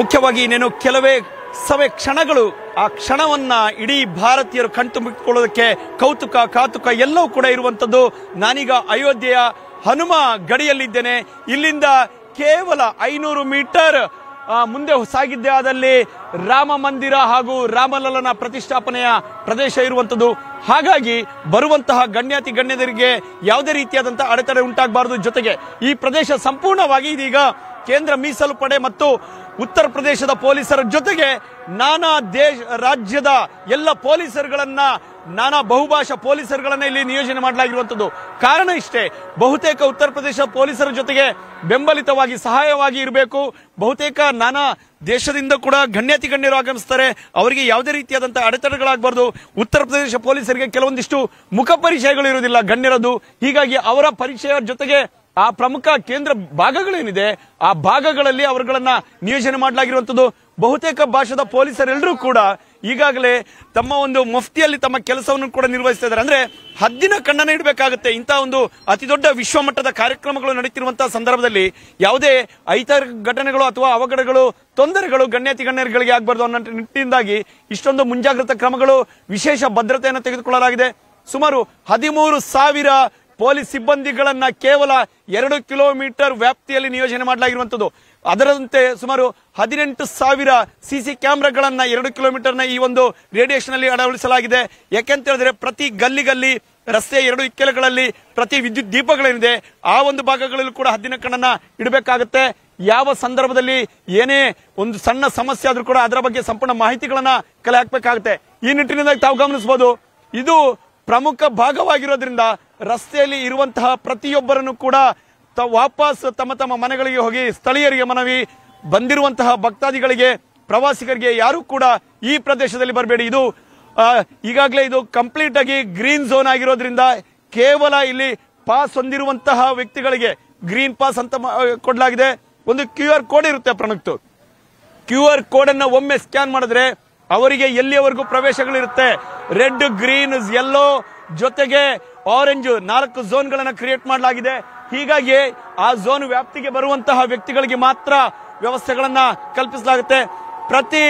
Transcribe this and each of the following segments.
ಮುಖ್ಯವಾಗಿ ಇನ್ನೇನು ಕೆಲವೇ ಸವೆ ಕ್ಷಣಗಳು ಆ ಕ್ಷಣವನ್ನ ಇಡೀ ಭಾರತೀಯರು ಕಣ್ತುಂಬಿಕೊಳ್ಳೋದಕ್ಕೆ ಕೌತುಕ ಕಾತುಕ ಎಲ್ಲವೂ ಕೂಡ ಇರುವಂತದ್ದು ನಾನೀಗ ಅಯೋಧ್ಯೆಯ ಹನುಮ ಗಡಿಯಲ್ಲಿದ್ದೇನೆ ಇಲ್ಲಿಂದ ಕೇವಲ ಐನೂರು ಮೀಟರ್ ಮುಂದೆ ಸಾಗಿದ್ದೆ ಆದಲ್ಲಿ ರಾಮ ಮಂದಿರ ಹಾಗೂ ರಾಮಲಲ್ಲನ ಪ್ರತಿಷ್ಠಾಪನೆಯ ಪ್ರದೇಶ ಇರುವಂತದ್ದು ಹಾಗಾಗಿ ಬರುವಂತಹ ಗಣ್ಯಾತಿ ಗಣ್ಯದರಿಗೆ ಯಾವುದೇ ರೀತಿಯಾದಂತಹ ಅಡೆತಡೆ ಉಂಟಾಗಬಾರದು ಜೊತೆಗೆ ಈ ಪ್ರದೇಶ ಸಂಪೂರ್ಣವಾಗಿ ಇದೀಗ ಕೇಂದ್ರ ಮೀಸಲು ಪಡೆ ಮತ್ತು ಉತ್ತರ ಪ್ರದೇಶದ ಪೊಲೀಸರ ಜೊತೆಗೆ ನಾನಾ ದೇಶ ರಾಜ್ಯದ ಎಲ್ಲ ಪೊಲೀಸರುಗಳನ್ನ ನಾನಾ ಬಹುಭಾಷಾ ಪೊಲೀಸರುಗಳನ್ನ ಇಲ್ಲಿ ನಿಯೋಜನೆ ಮಾಡಲಾಗಿರುವಂತದ್ದು ಕಾರಣ ಇಷ್ಟೇ ಬಹುತೇಕ ಉತ್ತರ ಪ್ರದೇಶ ಪೊಲೀಸರ ಜೊತೆಗೆ ಬೆಂಬಲಿತವಾಗಿ ಸಹಾಯವಾಗಿ ಇರಬೇಕು ಬಹುತೇಕ ನಾನಾ ದೇಶದಿಂದ ಕೂಡ ಗಣ್ಯಾತಿ ಗಣ್ಯರು ಆಗಮಿಸ್ತಾರೆ ಅವರಿಗೆ ಯಾವುದೇ ರೀತಿಯಾದಂತಹ ಅಡೆತಡೆಗಳಾಗಬಾರ್ದು ಉತ್ತರ ಪ್ರದೇಶ ಪೊಲೀಸರಿಗೆ ಕೆಲವೊಂದಿಷ್ಟು ಮುಖ ಪರಿಚಯಗಳು ಇರುವುದಿಲ್ಲ ಗಣ್ಯರದು ಹೀಗಾಗಿ ಅವರ ಪರಿಚಯ ಜೊತೆಗೆ ಆ ಪ್ರಮುಖ ಕೇಂದ್ರ ಭಾಗಗಳೇನಿದೆ ಆ ಭಾಗಗಳಲ್ಲಿ ಅವರುಗಳನ್ನ ನಿಯೋಜನೆ ಮಾಡಲಾಗಿರುವಂತದ್ದು ಬಹುತೇಕ ಭಾಷದ ಪೊಲೀಸರೆಲ್ಲರೂ ಕೂಡ ಈಗಾಗಲೇ ತಮ್ಮ ಒಂದು ಮುಫ್ತಿಯಲ್ಲಿ ತಮ್ಮ ಕೆಲಸವನ್ನು ಕೂಡ ನಿರ್ವಹಿಸ್ತಾ ಇದ್ದಾರೆ ಅಂದ್ರೆ ಹದ್ದಿನ ಕಣ್ಣನ ಇಡಬೇಕಾಗುತ್ತೆ ಇಂತಹ ಒಂದು ಅತಿ ದೊಡ್ಡ ವಿಶ್ವಮಟ್ಟದ ಕಾರ್ಯಕ್ರಮಗಳು ನಡೀತಿರುವಂತಹ ಸಂದರ್ಭದಲ್ಲಿ ಯಾವುದೇ ಐತರ ಘಟನೆಗಳು ಅಥವಾ ಅವಘಡಗಳು ತೊಂದರೆಗಳು ಗಣ್ಯಾತಿ ಗಣ್ಯರುಗಳಿಗೆ ಆಗಬಾರ್ದು ಅನ್ನೋ ನಿಟ್ಟಿನಿಂದಾಗಿ ಇಷ್ಟೊಂದು ಮುಂಜಾಗ್ರತಾ ಕ್ರಮಗಳು ವಿಶೇಷ ಭದ್ರತೆಯನ್ನು ತೆಗೆದುಕೊಳ್ಳಲಾಗಿದೆ ಸುಮಾರು ಹದಿಮೂರು ಸಾವಿರ ಪೊಲೀಸ್ ಸಿಬ್ಬಂದಿಗಳನ್ನ ಕೇವಲ ಎರಡು ಕಿಲೋಮೀಟರ್ ವ್ಯಾಪ್ತಿಯಲ್ಲಿ ನಿಯೋಜನೆ ಮಾಡಲಾಗಿರುವಂತದ್ದು ಅದರಂತೆ ಸುಮಾರು ಹದಿನೆಂಟು ಸಾವಿರ ಸಿಸಿ ಕ್ಯಾಮ್ರಾಗಳನ್ನ ಎರಡು ಕಿಲೋಮೀಟರ್ನ ಈ ಒಂದು ರೇಡಿಯೇಷನ್ ಅಲ್ಲಿ ಅಳವಡಿಸಲಾಗಿದೆ ಯಾಕೆಂತ ಹೇಳಿದ್ರೆ ಪ್ರತಿ ಗಲ್ಲಿ ರಸ್ತೆ ಎರಡು ಇಕ್ಕೆಲಗಳಲ್ಲಿ ಪ್ರತಿ ವಿದ್ಯುತ್ ದೀಪಗಳೇನಿದೆ ಆ ಒಂದು ಭಾಗಗಳಲ್ಲೂ ಕೂಡ ಹದ್ದಿನ ಕಣ್ಣನ್ನ ಇಡಬೇಕಾಗುತ್ತೆ ಯಾವ ಸಂದರ್ಭದಲ್ಲಿ ಏನೇ ಒಂದು ಸಣ್ಣ ಸಮಸ್ಯೆ ಆದ್ರೂ ಕೂಡ ಅದರ ಬಗ್ಗೆ ಸಂಪೂರ್ಣ ಮಾಹಿತಿಗಳನ್ನ ಕಲೆ ಹಾಕಬೇಕಾಗುತ್ತೆ ಈ ನಿಟ್ಟಿನಿಂದ ತಾವು ಗಮನಿಸಬಹುದು ಇದು ಪ್ರಮುಖ ಭಾಗವಾಗಿರೋದ್ರಿಂದ ರಸ್ತೆಯಲ್ಲಿ ಇರುವಂತಹ ಪ್ರತಿಯೊಬ್ಬರನ್ನು ಕೂಡ ವಾಪಸ್ ತಮ್ಮ ತಮ್ಮ ಮನೆಗಳಿಗೆ ಹೋಗಿ ಸ್ಥಳೀಯರಿಗೆ ಮನವಿ ಬಂದಿರುವಂತಹ ಭಕ್ತಾದಿಗಳಿಗೆ ಪ್ರವಾಸಿಗರಿಗೆ ಯಾರು ಕೂಡ ಈ ಪ್ರದೇಶದಲ್ಲಿ ಬರಬೇಡಿ ಇದು ಈಗಾಗಲೇ ಇದು ಕಂಪ್ಲೀಟ್ ಆಗಿ ಗ್ರೀನ್ ಝೋನ್ ಆಗಿರೋದ್ರಿಂದ ಕೇವಲ ಇಲ್ಲಿ ಪಾಸ್ ಹೊಂದಿರುವಂತಹ ವ್ಯಕ್ತಿಗಳಿಗೆ ಗ್ರೀನ್ ಪಾಸ್ ಅಂತ ಕೊಡಲಾಗಿದೆ ಒಂದು ಕ್ಯೂ ಆರ್ ಕೋಡ್ ಇರುತ್ತೆ ಪ್ರಣಕ್ತು ಕ್ಯೂ ಆರ್ ಕೋಡ್ ಅನ್ನ ಒಮ್ಮೆ ಸ್ಕ್ಯಾನ್ ಮಾಡಿದ್ರೆ ಅವರಿಗೆ ಎಲ್ಲಿಯವರೆಗೂ ಪ್ರವೇಶಗಳಿರುತ್ತೆ ರೆಡ್ ಗ್ರೀನ್ ಎಲ್ಲೋ ಜೊತೆಗೆ ಆರೆಂಜ್ ನಾಲ್ಕು ಝೋನ್ಗಳನ್ನು ಕ್ರಿಯೇಟ್ ಮಾಡಲಾಗಿದೆ ಹೀಗಾಗಿ ಆ ಝೋನ್ ವ್ಯಾಪ್ತಿಗೆ ಬರುವಂತಹ ವ್ಯಕ್ತಿಗಳಿಗೆ ಮಾತ್ರ ವ್ಯವಸ್ಥೆಗಳನ್ನ ಕಲ್ಪಿಸಲಾಗುತ್ತೆ ಪ್ರತಿ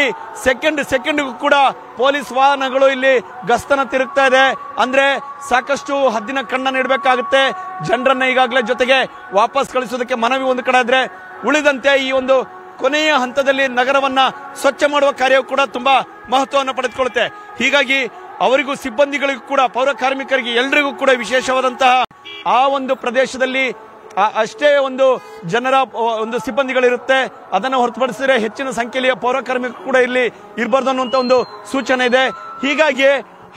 ಸೆಕೆಂಡ್ ಸೆಕೆಂಡ್ಗೂ ಕೂಡ ಪೊಲೀಸ್ ವಾಹನಗಳು ಇಲ್ಲಿ ಗಸ್ತನ ತಿರುಗ್ತಾ ಇದೆ ಅಂದ್ರೆ ಸಾಕಷ್ಟು ಹದ್ದಿನ ಕಣ್ಣನ್ನು ಇಡಬೇಕಾಗುತ್ತೆ ಜನರನ್ನ ಈಗಾಗಲೇ ಜೊತೆಗೆ ವಾಪಸ್ ಕಳಿಸೋದಕ್ಕೆ ಮನವಿ ಒಂದು ಕಡೆ ಆದ್ರೆ ಉಳಿದಂತೆ ಈ ಒಂದು ಕೊನೆಯ ಹಂತದಲ್ಲಿ ನಗರವನ್ನ ಸ್ವಚ್ಛ ಮಾಡುವ ಕಾರ್ಯವು ಕೂಡ ತುಂಬಾ ಮಹತ್ವವನ್ನು ಪಡೆದುಕೊಳ್ಳುತ್ತೆ ಹೀಗಾಗಿ ಅವರಿಗೂ ಸಿಬ್ಬಂದಿಗಳಿಗೂ ಕೂಡ ಪೌರ ಕಾರ್ಮಿಕರಿಗೆ ಎಲ್ರಿಗೂ ಕೂಡ ವಿಶೇಷವಾದಂತಹ ಆ ಒಂದು ಪ್ರದೇಶದಲ್ಲಿ ಅಷ್ಟೇ ಒಂದು ಜನರ ಒಂದು ಸಿಬ್ಬಂದಿಗಳಿರುತ್ತೆ ಅದನ್ನು ಹೊರತುಪಡಿಸಿದರೆ ಹೆಚ್ಚಿನ ಸಂಖ್ಯೆಯಲ್ಲಿ ಪೌರ ಕಾರ್ಮಿಕರು ಕೂಡ ಇಲ್ಲಿ ಇರಬಾರ್ದು ಅನ್ನುವಂಥ ಒಂದು ಸೂಚನೆ ಇದೆ ಹೀಗಾಗಿ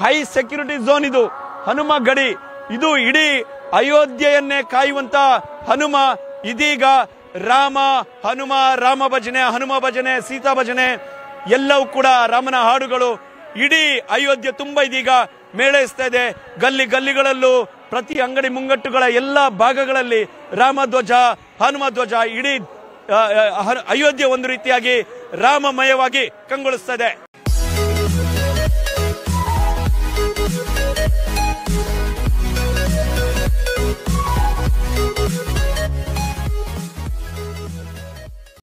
ಹೈ ಸೆಕ್ಯೂರಿಟಿ ಝೋನ್ ಇದು ಹನುಮ ಗಡಿ ಇದು ಇಡೀ ಅಯೋಧ್ಯೆಯನ್ನೇ ಕಾಯುವಂತ ಹನುಮ ಇದೀಗ ರಾಮ ಹನುಮ ರಾಮ ಭಜನೆ ಹನುಮ ಭಜನೆ ಸೀತಾ ಭಜನೆ ಎಲ್ಲವೂ ಕೂಡ ರಾಮನ ಹಾಡುಗಳು ಇಡೀ ಅಯೋಧ್ಯೆ ತುಂಬ ಇದೀಗ ಮೇಳೈಸ್ತಾ ಇದೆ ಗಲ್ಲಿ ಗಲ್ಲಿಗಳಲ್ಲೂ ಪ್ರತಿ ಅಂಗಡಿ ಮುಂಗಟ್ಟುಗಳ ಎಲ್ಲ ಭಾಗಗಳಲ್ಲಿ ರಾಮ ಧ್ವಜ ಹನುಮ ಧ್ವಜ ಇಡೀ ಅಯೋಧ್ಯೆ ಒಂದು ರೀತಿಯಾಗಿ ರಾಮಮಯವಾಗಿ ಕಂಗೊಳಿಸ್ತಾ ಇದೆ